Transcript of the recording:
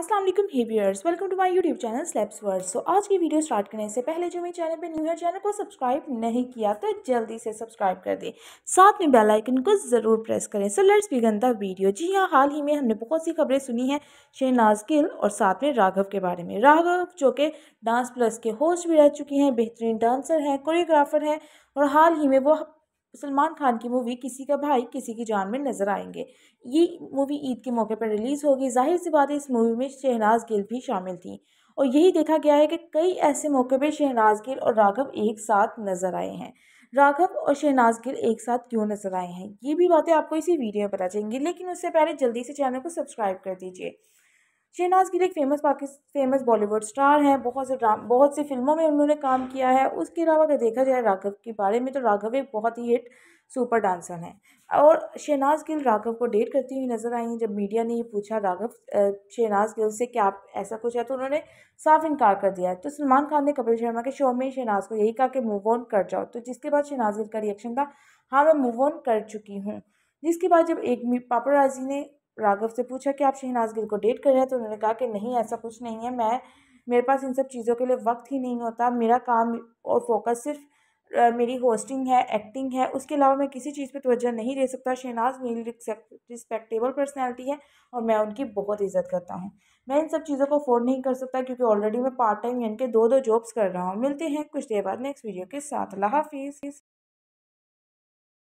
Aslam viewers welcome to my YouTube channel slaps world so आज की video start करने से पहले जो मेरे चैनल पे न्यू है चैनल को सब्सक्राइब नहीं किया तो जल्दी से सब्सक्राइब कर दें साथ में बेल आइकन को ज़रूर प्रेस करें so let's begin the video जी हाँ हाल ही में हमने बहुत सी खबरें सुनी हैं शहनाज गिल और साथ में राघव के बारे में राघव जो कि डांस प्लस के होस्ट भी रह चुके हैं बेहतरीन डांसर हैं कोरियोग्राफर हैं और हाल ही में वो सलमान खान की मूवी किसी का भाई किसी की जान में नजर आएंगे ये मूवी ईद के मौके पर रिलीज़ होगी जाहिर सी बात है इस मूवी में शहनाज गिल भी शामिल थी और यही देखा गया है कि कई ऐसे मौके पर शहनाज गिल और राघव एक साथ नजर आए हैं राघव और शहनाज गिल एक साथ क्यों नजर आए हैं ये भी बातें आपको इसी वीडियो में पता चलेंगी लेकिन उससे पहले जल्दी से चैनल को सब्सक्राइब कर दीजिए शहनाज गिल एक फेमस पाकिस फेमस बॉलीवुड स्टार हैं बहुत से ड्राम बहुत से फिल्मों में उन्होंने काम किया है उसके अलावा अगर देखा जाए राघव के बारे में तो राघव एक बहुत ही हिट सुपर डांसर हैं और शहनाज गिल राघव को डेट करती हुई नजर आई हैं जब मीडिया ने ये पूछा राघव शहनाज गिल से क्या आप ऐसा कुछ है तो उन्होंने साफ इनकार कर दिया तो सलमान खान ने कपिल शर्मा के शो में शहनाज को यही कहा कि मूव ऑन कर जाओ तो जिसके बाद शहनाज गिल का रिएक्शन था हाँ मैं मूव ऑन कर चुकी हूँ जिसके बाद जब एक पापाराजी ने राघव से पूछा कि आप शहनाज गिल को डेट कर रहे हैं तो उन्होंने कहा कि नहीं ऐसा कुछ नहीं है मैं मेरे पास इन सब चीज़ों के लिए वक्त ही नहीं होता मेरा काम और फोकस सिर्फ मेरी होस्टिंग है एक्टिंग है उसके अलावा मैं किसी चीज़ पे तवज्जो नहीं दे सकता शहनाज मेरी रिस्पेक्टेबल पर्सनैलिटी है और मैं उनकी बहुत इज्जत करता हूँ मैं इन सब चीज़ों को अफोर्ड नहीं कर सकता क्योंकि ऑलरेडी मैं पार्ट टाइम यानी कि दो दो जॉब्स कर रहा हूँ मिलते हैं कुछ देर बाद नेक्स्ट वीडियो के साथ अल्लाह हाफिज़